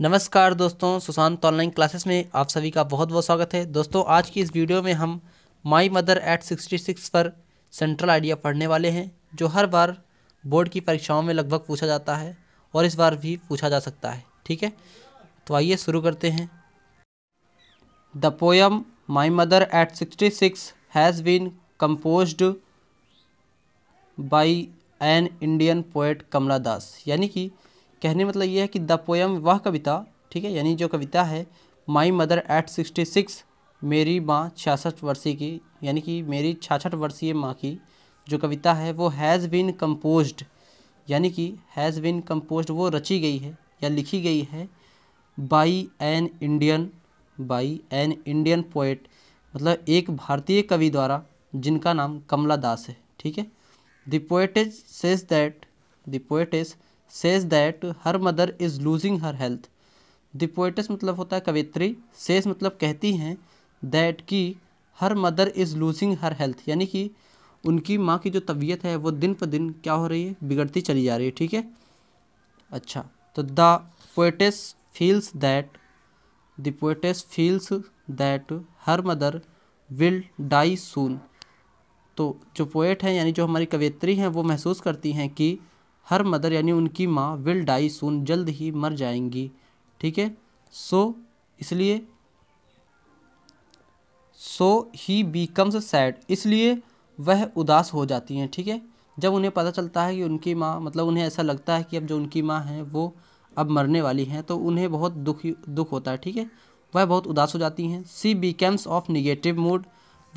नमस्कार दोस्तों Sushant online classes में आप सभी का बहुत बहुत स्वागत है दोस्तों आज की इस वीडियो में हम my mother at sixty six पर सेंट्रल आइडिया पढ़ने वाले हैं जो हर बार बोर्ड की परीक्षाओं में लगभग पूछा जाता है और इस बार भी पूछा जा सकता है ठीक है तो आइए शुरू करते हैं the poem my mother at sixty six has been compose by an Indian poet Kamala Das यानी कि कहने मतलब ये है कि द पोएम वह कविता ठीक है यानी जो कविता है my mother at sixty six मेरी माँ छियासठ वर्षीय की यानी कि मेरी छियासठ वर्षीय माँ की जो कविता है वो हैज़ बिन कम्पोज यानी कि हैज़ बिन कम्पोज वो रची गई है या लिखी गई है by an Indian by an Indian poet मतलब एक भारतीय कवि द्वारा जिनका नाम कमला दास है ठीक है the is says that the is says that her mother is losing her health the poetess मतलब होता है कवित्री सेज मतलब कहती हैं दैट कि her mother is losing her health यानी कि उनकी माँ की जो तबीयत है वो दिन पर दिन क्या हो रही है बिगड़ती चली जा रही है ठीक है अच्छा तो the poetess feels that the poetess feels that her mother will die soon तो जो पोएट हैं यानी जो हमारी कवियत्री हैं वो महसूस करती हैं कि हर मदर यानी उनकी माँ विल डाई सून जल्द ही मर जाएंगी ठीक है सो इसलिए सो ही बीकम्स सैड इसलिए वह उदास हो जाती हैं ठीक है थीके? जब उन्हें पता चलता है कि उनकी माँ मतलब उन्हें ऐसा लगता है कि अब जो उनकी माँ हैं वो अब मरने वाली हैं तो उन्हें बहुत दुखी दुख होता है ठीक है वह बहुत उदास हो जाती हैं she becomes of negative mood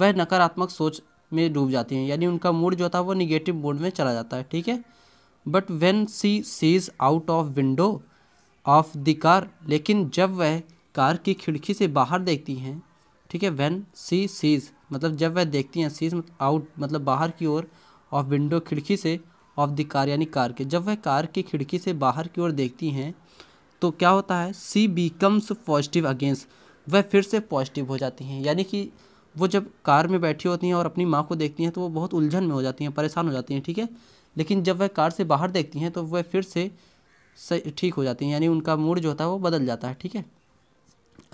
वह नकारात्मक सोच में डूब जाती हैं यानी उनका मूड जो था वो निगेटिव मूड में चला जाता है ठीक है but when she sees out of window of the car लेकिन जब वह कार की खिड़की से बाहर देखती हैं ठीक है वेन सी सीज मतलब जब वह देखती हैं सीज आउट मतलब बाहर की ओर ऑफ विंडो खिड़की से ऑफ द कार यानी कार के जब वह कार की खिड़की से बाहर की ओर देखती हैं तो क्या होता है सी बिकम्स पॉजिटिव अगेंस्ट वह फिर से पॉजिटिव हो जाती हैं यानी कि वो जब कार में बैठी होती हैं और अपनी माँ को देखती हैं तो वो बहुत उलझन में हो जाती हैं परेशान हो जाती हैं ठीक है लेकिन जब वह कार से बाहर देखती हैं तो वह फिर से ठीक हो जाती हैं यानी उनका मूड जो होता है वो बदल जाता है ठीक है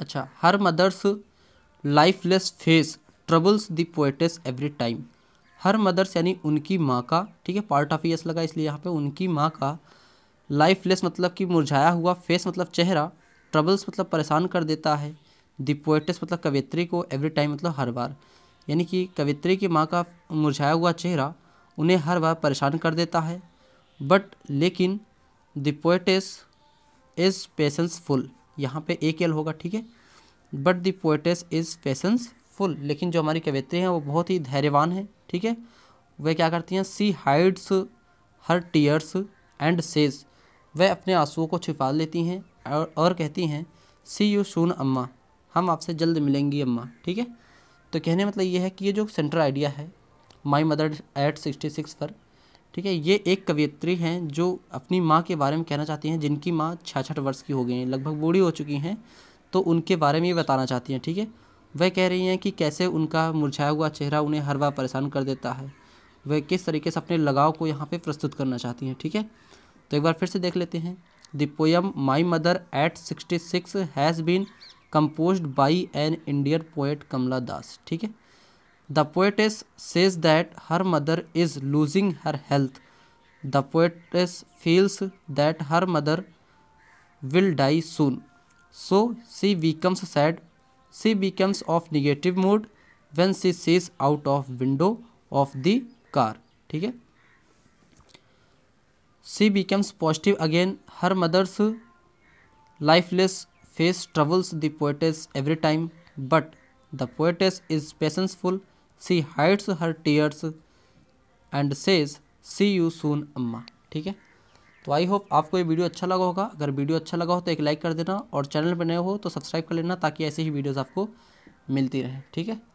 अच्छा her mother's lifeless face troubles the poetess every time her mother's यानी उनकी माँ का ठीक है पार्ट ऑफ यस लगा इसलिए यहाँ पे उनकी माँ का लाइफलेस मतलब कि मुरझाया हुआ फेस मतलब चेहरा ट्रबल्स मतलब परेशान कर देता है द पोएटेस मतलब कवित्री को एवरी टाइम मतलब हर बार यानी कि कवित्री की माँ का मुरझाया हुआ चेहरा उन्हें हर बार परेशान कर देता है बट लेकिन द पोएटेस इज़ पेशेंसफुल यहाँ पे एक एल होगा ठीक है but the poetess is patientful लेकिन जो हमारी कवित्री हैं वो बहुत ही धैर्यवान है ठीक है वह क्या करती हैं she hides her tears and says वह अपने आंसुओं को छिपा लेती हैं और, और कहती हैं सी यू सून अम्मा हम आपसे जल्द मिलेंगी अम्मा ठीक है तो कहने मतलब ये है कि ये जो सेंट्रल आइडिया है my mother at sixty six पर ठीक है ये एक कवियत्री हैं जो अपनी माँ के बारे में कहना चाहती हैं जिनकी माँ छियासठ वर्ष की हो गई हैं लगभग बूढ़ी हो चुकी हैं तो उनके बारे में ये बताना चाहती हैं ठीक है थीके? वह कह रही हैं कि कैसे उनका मुरझाया हुआ चेहरा उन्हें हर बार परेशान कर देता है वह किस तरीके से अपने लगाव को यहाँ पर प्रस्तुत करना चाहती हैं ठीक है थीके? तो एक बार फिर से देख लेते हैं the poem my mother at sixty six has been compose by an Indian poet Kamala Das ठीक है The poetess says that her mother is losing her health. The poetess feels that her mother will die soon. So she becomes sad. She becomes of negative mood when she sees out of window of the car. Okay. she becomes positive again her mother's lifeless face troubles the poetess every time but the poetess is patientful she hides her tears and says see you soon Amma ठीक है तो I hope आपको ये video अच्छा लगा होगा अगर video अच्छा लगा हो तो एक लाइक कर देना और चैनल पर नए हो तो सब्सक्राइब कर लेना ताकि ऐसी ही वीडियोज़ आपको मिलती रहे ठीक है